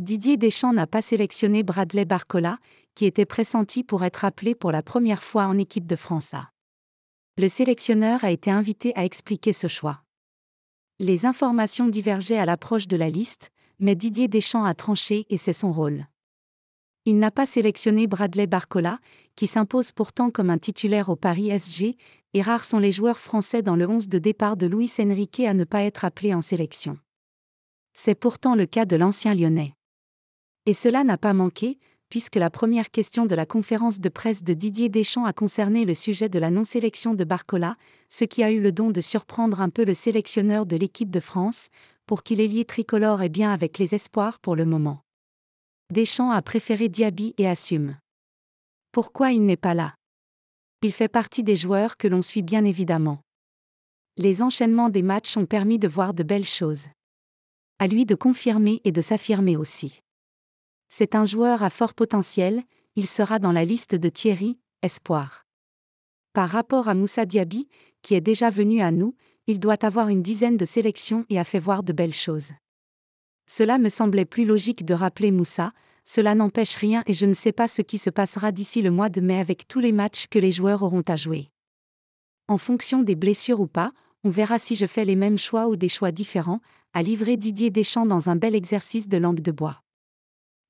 Didier Deschamps n'a pas sélectionné Bradley Barcola, qui était pressenti pour être appelé pour la première fois en équipe de France A. Le sélectionneur a été invité à expliquer ce choix. Les informations divergeaient à l'approche de la liste, mais Didier Deschamps a tranché et c'est son rôle. Il n'a pas sélectionné Bradley Barcola, qui s'impose pourtant comme un titulaire au Paris SG, et rares sont les joueurs français dans le 11 de départ de Luis Enrique à ne pas être appelé en sélection. C'est pourtant le cas de l'ancien lyonnais. Et cela n'a pas manqué, puisque la première question de la conférence de presse de Didier Deschamps a concerné le sujet de la non-sélection de Barcola, ce qui a eu le don de surprendre un peu le sélectionneur de l'équipe de France, pour qu'il ait lié tricolore et bien avec les espoirs pour le moment. Deschamps a préféré Diaby et assume. Pourquoi il n'est pas là Il fait partie des joueurs que l'on suit bien évidemment. Les enchaînements des matchs ont permis de voir de belles choses. À lui de confirmer et de s'affirmer aussi. C'est un joueur à fort potentiel, il sera dans la liste de Thierry, espoir. Par rapport à Moussa Diaby, qui est déjà venu à nous, il doit avoir une dizaine de sélections et a fait voir de belles choses. Cela me semblait plus logique de rappeler Moussa, cela n'empêche rien et je ne sais pas ce qui se passera d'ici le mois de mai avec tous les matchs que les joueurs auront à jouer. En fonction des blessures ou pas, on verra si je fais les mêmes choix ou des choix différents, a livré Didier Deschamps dans un bel exercice de lampe de bois.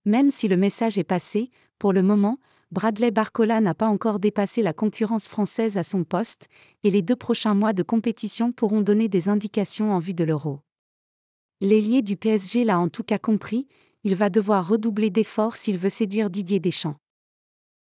Même si le message est passé, pour le moment, Bradley Barcola n'a pas encore dépassé la concurrence française à son poste, et les deux prochains mois de compétition pourront donner des indications en vue de l'euro. L'ailier du PSG l'a en tout cas compris, il va devoir redoubler d'efforts s'il veut séduire Didier Deschamps.